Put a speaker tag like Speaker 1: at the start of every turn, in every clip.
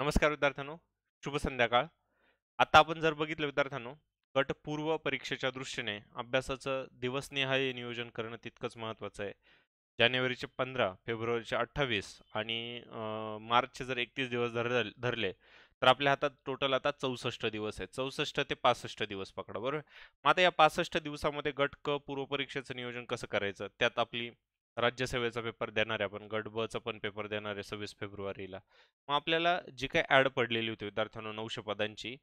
Speaker 1: नमस्कार विद्यार्थ्यांनो शुभ संध्याकाळ आता आपण जर बघितलं विद्यार्थ्यांनो गट पूर्व परीक्षेच्या दृष्टीने अभ्यासाचं दिवसनिहाय नियोजन करणं तितकंच महत्त्वाचं आहे जानेवारीचे पंधरा फेब्रुवारीचे अठ्ठावीस आणि मार्चचे जर एकतीस दिवस धर धरले तर आपल्या हातात टोटल आता चौसष्ट दिवस आहे चौसष्ट ते पासष्ट दिवस पकडा बरोबर मग आता या पासष्ट दिवसामध्ये गट क पूर्वपरीक्षेचं नियोजन कसं करायचं त्यात आपली राज्यसेवेचा पेपर देणार आहे आपण गट बचा पण पेपर देणार आहे सव्वीस फेब्रुवारीला मग आपल्याला जी काही ॲड पडलेली होती विद्यार्थ्यांना नऊशे पदांची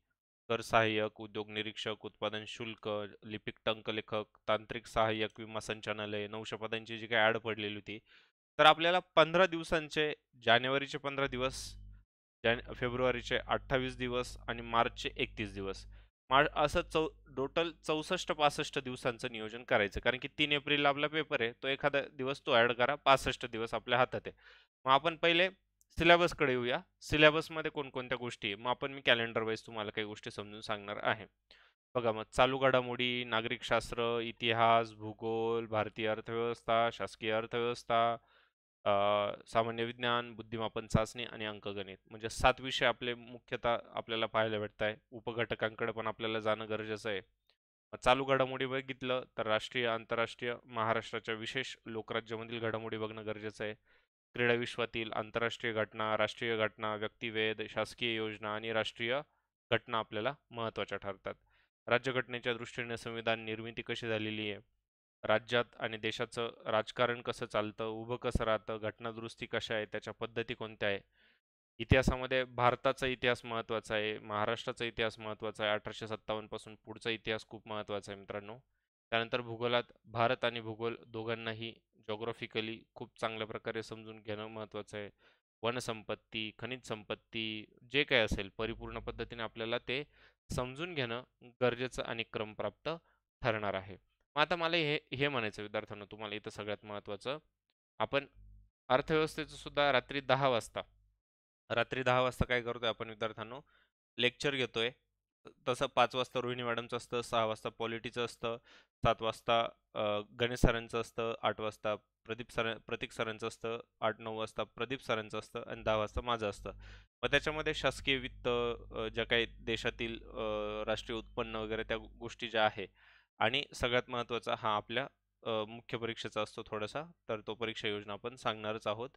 Speaker 1: कर सहाय्यक उद्योग निरीक्षक उत्पादन शुल्क लिपिक टंकलेखक तांत्रिक सहाय्यक विमा संचालनालय नऊशे पदांची जी काही ॲड पडलेली होती तर आपल्याला पंधरा दिवसांचे जानेवारीचे पंधरा दिवस जाने फेब्रुवारीचे अठ्ठावीस दिवस आणि मार्चचे एकतीस दिवस मा असं चौ टोटल चौसष्ट पासष्ट दिवसांचं नियोजन करायचं कारण की तीन एप्रिलला आपला पेपर आहे तो एखादा दिवस तो ॲड करा पासष्ट दिवस आपल्या हातात आहे मग आपण पहिले सिलेबसकडे येऊया सिलेबसमध्ये कोणकोणत्या गोष्टी आहे मग आपण मी कॅलेंडर वाईज तुम्हाला काही गोष्टी समजून सांगणार आहे बघा मग चालू घडामोडी नागरिकशास्त्र इतिहास भूगोल भारतीय अर्थव्यवस्था शासकीय अर्थव्यवस्था सामान्य विज्ञान बुद्धिमापन चाचणी आणि अंकगणित म्हणजे सात विषय आपले मुख्यतः आपल्याला पाहायला भेटत आहे उपघटकांकडे पण आपल्याला जाणं गरजेचं आहे चालू घडामोडी बघितलं तर राष्ट्रीय आंतरराष्ट्रीय महाराष्ट्राच्या विशेष लोकराज्यामधील घडामोडी बघणं गरजेचं आहे क्रीडा विश्वातील आंतरराष्ट्रीय घटना राष्ट्रीय घटना व्यक्तिवेद शासकीय योजना आणि राष्ट्रीय घटना आपल्याला महत्त्वाच्या ठरतात राज्यघटनेच्या दृष्टीने संविधान निर्मिती कशी झालेली आहे राज्यात आणि देशाचं राजकारण कसं चालतं उभं कसं राहतं घटनादुरुस्ती कशा आहे त्याच्या पद्धती कोणत्या आहे इतिहासामध्ये भारताचा इतिहास महत्त्वाचा आहे महाराष्ट्राचा इतिहास महत्त्वाचा आहे अठराशे सत्तावन्नपासून पुढचा इतिहास खूप महत्त्वाचा आहे मित्रांनो त्यानंतर भूगोलात भारत आणि भूगोल दोघांनाही जॉग्रॉफिकली खूप चांगल्या प्रकारे समजून घेणं महत्त्वाचं आहे वनसंपत्ती खनिज संपत्ती जे काही असेल परिपूर्ण पद्धतीने आपल्याला ते समजून घेणं गरजेचं आणि क्रमप्राप्त ठरणार आहे मग आता मला हे हे म्हणायचं विद्यार्थ्यांना तुम्हाला इथं सगळ्यात महत्त्वाचं आपण अर्थव्यवस्थेचं सुद्धा रात्री दहा वाजता रात्री दहा वाजता काय करतोय आपण विद्यार्थ्यांनो लेक्चर घेतोय तसं पाच वाजता रोहिणी मॅडमचं असतं सहा वाजता पॉलिटीचं असतं सात वाजता गणेश सरांचं असतं आठ वाजता प्रदीप सर प्रतीक सरांचं असतं आठ नऊ वाजता प्रदीप सरांचं असतं आणि दहा वाजता माझं असतं मग त्याच्यामध्ये शासकीय वित्त ज्या काही देशातील राष्ट्रीय उत्पन्न वगैरे त्या गोष्टी ज्या आहे आणि सगळ्यात महत्त्वाचा हा आपल्या मुख्य परीक्षेचा असतो थोडासा तर तो परीक्षा योजना आपण सांगणारच आहोत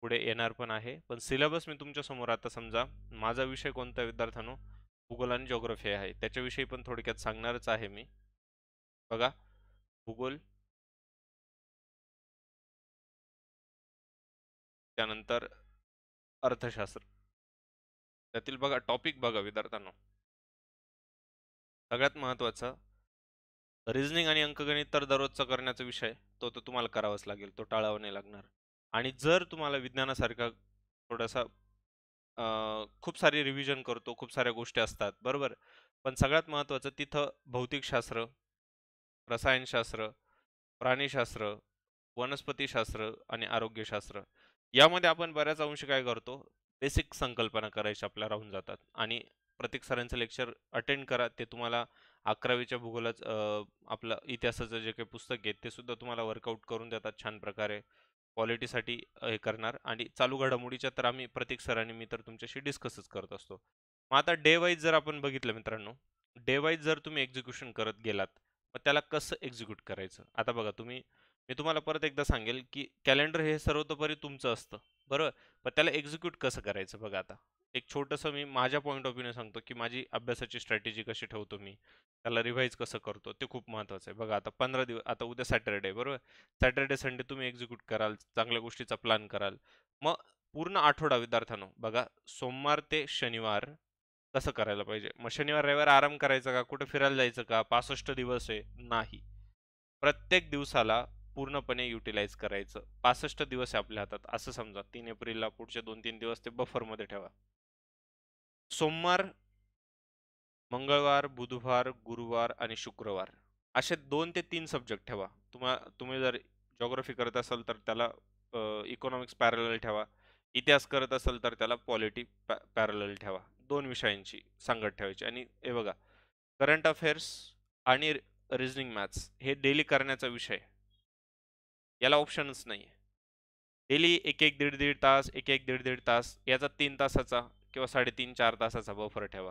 Speaker 1: पुढे येणार पण आहे पण सिलेबस मी तुमच्यासमोर आता समजा माझा विषय कोणता विद्यार्थ्यांनो भूगोल आणि जॉग्रफी आहे त्याच्याविषयी पण थोडक्यात सांगणारच आहे मी बघा भूगोल त्यानंतर अर्थशास्त्र त्यातील बघा टॉपिक बघा विद्यार्थ्यांना सगळ्यात महत्त्वाचं रिझनिंग आणि अंकगणित तर दररोजचा करण्याचा विषय तो तर तुम्हाला करावाच लागेल तो टाळावा नाही लागणार आणि जर तुम्हाला विज्ञानासारखा थोडासा खूप सारी रिव्हिजन करतो खूप साऱ्या गोष्टी असतात बरोबर पण सगळ्यात महत्त्वाचं तिथं भौतिकशास्त्र रसायनशास्त्र प्राणीशास्त्र वनस्पतीशास्त्र आणि आरोग्यशास्त्र यामध्ये आपण बऱ्याच अंशी काय करतो बेसिक संकल्पना करायची आपल्या राहून जातात आणि प्रत्येक सरांचं लेक्चर अटेंड करा ते तुम्हाला अकरावीच्या भूगोलाच आपलं इतिहासाचं जे काही पुस्तक आहे ते सुद्धा तुम्हाला वर्कआउट करून देतात छान प्रकारे क्वालिटीसाठी हे करणार आणि चालू घडामोडीच्या तर आम्ही प्रत्येक सरांनी मी तर तुमच्याशी डिस्कसच करत असतो मग आता डे वाईज जर आपण बघितलं मित्रांनो डे वाईज जर तुम्ही एक्झिक्युशन करत गेलात मग त्याला कसं एक्झिक्यूट करायचं आता बघा तुम्ही मी तुम्हाला परत एकदा सांगेल की कॅलेंडर हे सर्वतोपरी तुमचं असतं बरोबर पण त्याला एक्झिक्यूट कसं करायचं बघा आता एक छोटंसं मी माझ्या पॉईंट ऑफ व्ह्यूने सांगतो की माझी अभ्यासाची स्ट्रॅटेजी कशी ठेवतो मी त्याला रिव्हाइज कसं करतो ते खूप महत्त्वाचं आहे बघा आता पंधरा दिवस आता उद्या सॅटरडे बरोबर सॅटर्डे संडे तुम्ही एक्झिक्यूट कराल चांगल्या गोष्टीचा प्लॅन कराल मग पूर्ण आठवडा विद्यार्थ्यांनो बघा सोमवार ते शनिवार कसं करायला पाहिजे मग शनिवार रविवार आराम करायचा का कुठं फिरायला जायचं का पासष्ट दिवस आहे नाही प्रत्येक दिवसाला पूर्णपणे युटिलाइज करायचं पासष्ट दिवस आहे आपल्या हातात असं समजा तीन एप्रिलला पुढचे दोन तीन दिवस ते बफरमध्ये ठेवा सोमवार मंगळवार बुधवार गुरुवार आणि शुक्रवार असे दोन ते तीन सब्जेक्ट ठेवा तुम्हा तुम्ही जर जॉग्रफी करत असाल तर त्याला इकॉनॉमिक्स पॅरल ठेवा इतिहास करत असाल तर त्याला पॉलिटी पॅ पॅरल ठेवा दोन विषयांची सांगत ठेवायची आणि हे बघा करंट अफेअर्स आणि रिजनिंग मॅथ्स हे डेली करण्याचा विषय याला ऑप्शनच नाही डेली एक एक दीड दीड तास एक एक दीड दीड तास याचा तीन तासाचा किंवा साडेतीन चार तासाचा बफर ठेवा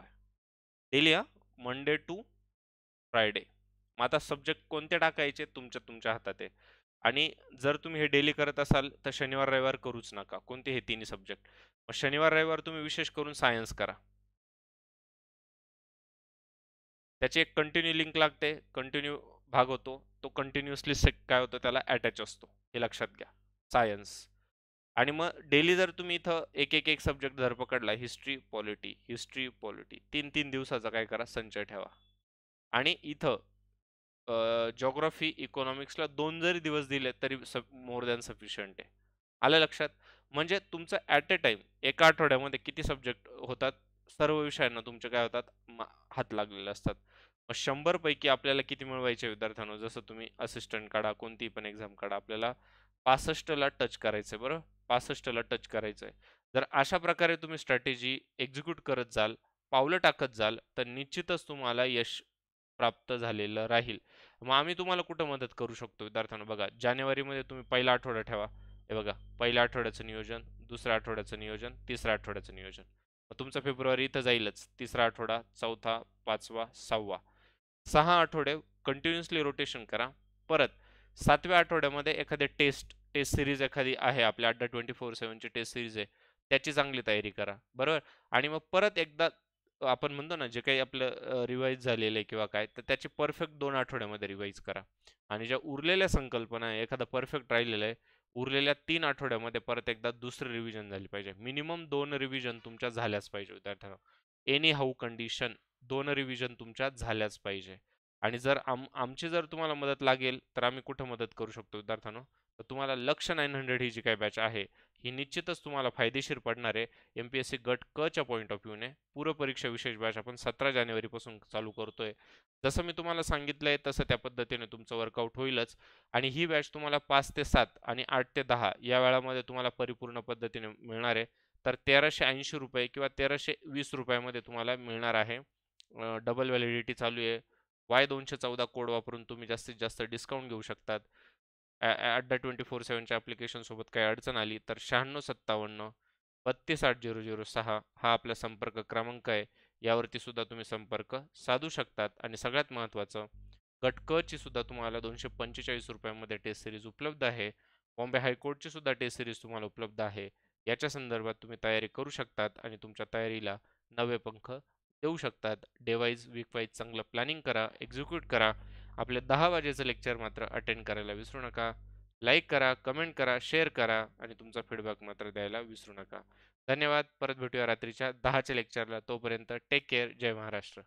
Speaker 1: डेली हा मंडे टू फ्रायडे मग आता सब्जेक्ट कोणते टाकायचे तुमच्या तुमच्या हातात आहे आणि जर तुम्ही हे डेली करत असाल तर शनिवार रविवार करूच नका कोणते हे तिन्ही सब्जेक्ट मग शनिवार रविवार तुम्ही विशेष करून सायन्स करा त्याची एक कंटिन्यू लिंक लागते कंटिन्यू भाग होतो तो कंटिन्युअसली काय होतो त्याला अटॅच असतो हे लक्षात घ्या सायन्स आणि मग डेली जर तुम्ही इथं एक एक एक सब्जेक्ट धरपकडला पकडला हिस्ट्री पॉलिटी हिस्ट्री पॉलिटी तीन तीन दिवसाचा काय करा संचय ठेवा आणि इथं जॉग्रफी इकॉनॉमिक्सला दोन जरी दिवस दिले तरी सब मोर दॅन सफिशियंट आहे आलं लक्षात म्हणजे तुमचं ॲट अ टाइम एका आठवड्यामध्ये किती सब्जेक्ट होतात सर्व विषयांना तुमचे काय होतात हात लागलेले असतात मग शंभरपैकी आपल्याला किती मिळवायचे विद्यार्थ्यांना जसं तुम्ही असिस्टंट काढा कोणती पण एक्झाम काढा आपल्याला पासष्टला टच करायचं बरं पासष्टला टच करायचं आहे जर अशा प्रकारे तुम्ही स्ट्रॅटेजी एक्झिक्यूट करत जाल पावलं टाकत जाल तर निश्चितच तुम्हाला यश प्राप्त झालेलं राहील मग आम्ही तुम्हाला कुठं मदत करू शकतो विद्यार्थ्यांना बघा जानेवारीमध्ये तुम्ही पहिला आठवडा ठेवा हे बघा पहिल्या आठवड्याचं नियोजन दुसऱ्या आठवड्याचं नियोजन तिसऱ्या आठवड्याचं नियोजन मग तुमचा फेब्रुवारी इथं जाईलच तिसरा आठवडा चौथा पाचवा सहावा सहा आठवडे कंटिन्युअसली रोटेशन करा परत सातव्या आठवड्यामध्ये एखादे टेस्ट टेस्ट सिरीज एखादी आहे आपल्या अड्डा ट्वेंटी फोर सेवनची टेस्ट सिरीज आहे त्याची चांगली तयारी करा बरोबर आणि मग परत एकदा आपण म्हणतो ना जे काही आपलं रिवाईज झालेलं आहे किंवा काय तर त्याची परफेक्ट दोन आठवड्यामध्ये रिवाईज करा आणि ज्या उरलेल्या संकल्पना आहे एखादा परफेक्ट राहिलेलं आहे उरलेल्या तीन आठवड्यामध्ये परत एकदा दुसरं रिव्हिजन झाली पाहिजे मिनिमम दोन रिव्हिजन तुमच्या झाल्याच पाहिजे विद्यार्थ्यांना एनी हाऊ कंडिशन दोन रिव्हिजन तुमच्या झाल्याच पाहिजे आणि जर आम आमची जर तुम्हाला मदत लागेल तर आम्ही कुठं मदत करू शकतो विद्यार्थ्यांनो तर तुम्हाला लक्ष नाईन हंड्रेड ही जी काय बॅच आहे ही निश्चितच तुम्हाला फायदेशीर पडणार आहे एम पी एस सी गट कच्या पॉईंट ऑफ व्ह्यूने पूर्वपरीक्षा विशेष बॅच आपण सतरा जानेवारीपासून चालू करतोय जसं मी तुम्हाला सांगितलं आहे तसं त्या पद्धतीने तुमचं वर्कआउट होईलच आणि ही बॅच तुम्हाला पाच ते सात आणि आठ ते दहा या वेळामध्ये तुम्हाला परिपूर्ण पद्धतीने मिळणार आहे तर तेराशे ऐंशी रुपये किंवा तेराशे वीस रुपयामध्ये तुम्हाला मिळणार आहे डबल व्हॅलिडिटी चालू आहे वाय दोनशे चौदा कोड वापरून तुम्ही जास्तीत जास्त डिस्काउंट घेऊ शकतात अड्डा ट्वेंटी फोर सेवनच्या ॲप्लिकेशनसोबत काही अडचण आली तर शहाण्णव सत्तावन्न बत्तीस आठ झिरो झिरो सहा हा आपला संपर्क क्रमांक आहे यावरती सुद्धा तुम्ही संपर्क साधू शकतात आणि सगळ्यात महत्त्वाचं गटकची सुद्धा तुम्हाला दोनशे पंचेचाळीस रुपयांमध्ये टेस्ट सिरीज उपलब्ध आहे बॉम्बे हायकोर्टची सुद्धा टेस्ट सिरीज तुम्हाला उपलब्ध आहे याच्या संदर्भात तुम्ही तयारी करू शकतात आणि तुमच्या तयारीला नवे पंख देऊ शकतात डेवाईज वीकवाईज चांगलं प्लॅनिंग करा एक्झिक्यूट करा आपले दहा वाजेचं लेक्चर मात्र अटेंड करायला विसरू नका लाईक करा कमेंट करा शेअर करा आणि तुमचा फीडबॅक मात्र द्यायला विसरू नका धन्यवाद परत भेटूया रात्रीच्या दहाच्या लेक्चरला तोपर्यंत टेक केअर जय महाराष्ट्र